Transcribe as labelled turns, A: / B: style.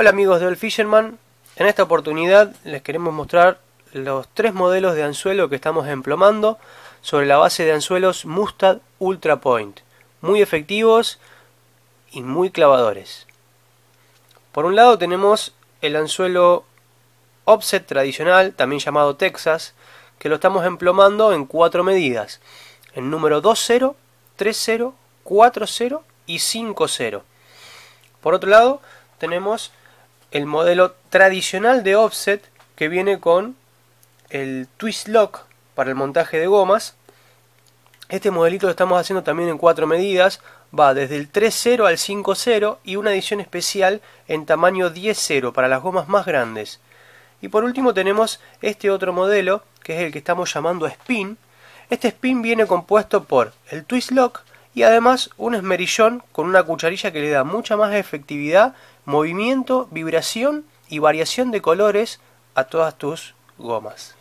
A: Hola amigos de Old Fisherman, en esta oportunidad les queremos mostrar los tres modelos de anzuelo que estamos emplomando sobre la base de anzuelos Mustad Ultra Point, muy efectivos y muy clavadores. Por un lado tenemos el anzuelo offset tradicional, también llamado Texas, que lo estamos emplomando en cuatro medidas, el número 20, 30, 40 y 50. Por otro lado tenemos el modelo tradicional de offset que viene con el twist lock para el montaje de gomas. Este modelito lo estamos haciendo también en cuatro medidas. Va desde el 3.0 al 5.0 y una edición especial en tamaño 10.0 para las gomas más grandes. Y por último tenemos este otro modelo que es el que estamos llamando spin. Este spin viene compuesto por el twist lock, y además un esmerillón con una cucharilla que le da mucha más efectividad, movimiento, vibración y variación de colores a todas tus gomas.